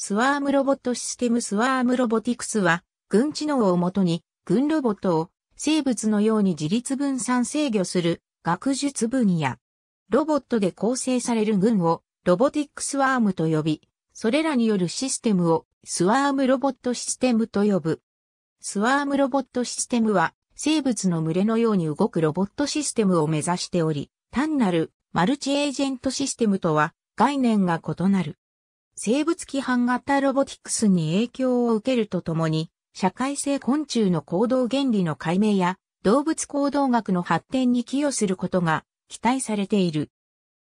スワームロボットシステムスワームロボティクスは、軍知能をもとに、軍ロボットを生物のように自立分散制御する学術分野。ロボットで構成される軍をロボティックスワームと呼び、それらによるシステムをスワームロボットシステムと呼ぶ。スワームロボットシステムは生物の群れのように動くロボットシステムを目指しており、単なるマルチエージェントシステムとは概念が異なる。生物規範型ロボティクスに影響を受けるとともに、社会性昆虫の行動原理の解明や動物行動学の発展に寄与することが期待されている。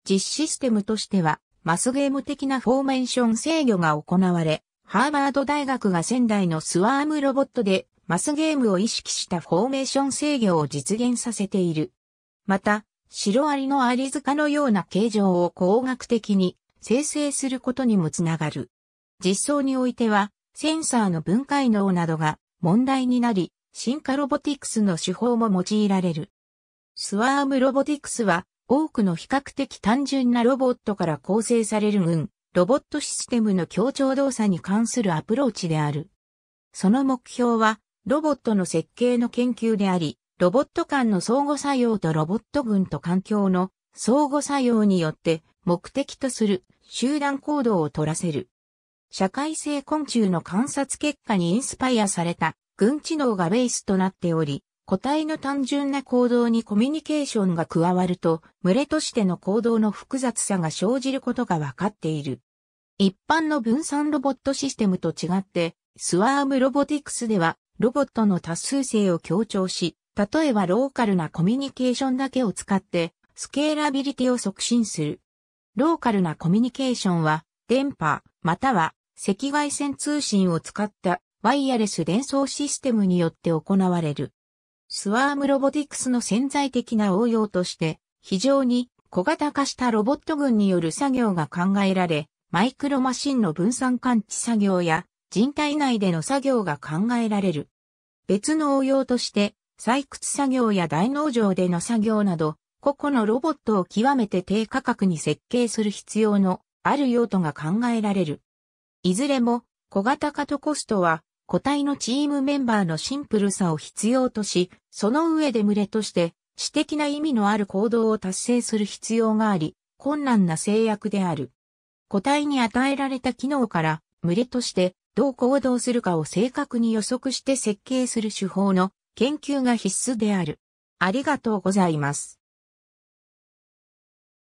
実システムとしては、マスゲーム的なフォーメーション制御が行われ、ハーバード大学が仙台のスワームロボットでマスゲームを意識したフォーメーション制御を実現させている。また、シロアリのアリ塚のような形状を工学的に生成することにもつながる。実装においては、センサーの分解能などが問題になり、進化ロボティクスの手法も用いられる。スワームロボティクスは、多くの比較的単純なロボットから構成される群、ロボットシステムの協調動作に関するアプローチである。その目標は、ロボットの設計の研究であり、ロボット間の相互作用とロボット群と環境の相互作用によって目的とする集団行動を取らせる。社会性昆虫の観察結果にインスパイアされた群知能がベースとなっており、個体の単純な行動にコミュニケーションが加わると、群れとしての行動の複雑さが生じることがわかっている。一般の分散ロボットシステムと違って、スワームロボティクスでは、ロボットの多数性を強調し、例えばローカルなコミュニケーションだけを使って、スケーラビリティを促進する。ローカルなコミュニケーションは、電波、または赤外線通信を使ったワイヤレス伝送システムによって行われる。スワームロボティクスの潜在的な応用として、非常に小型化したロボット群による作業が考えられ、マイクロマシンの分散感知作業や人体内での作業が考えられる。別の応用として、採掘作業や大農場での作業など、個々のロボットを極めて低価格に設計する必要のある用途が考えられる。いずれも小型化とコストは個体のチームメンバーのシンプルさを必要とし、その上で群れとして知的な意味のある行動を達成する必要があり、困難な制約である。個体に与えられた機能から群れとしてどう行動するかを正確に予測して設計する手法の研究が必須である。ありがとうございます。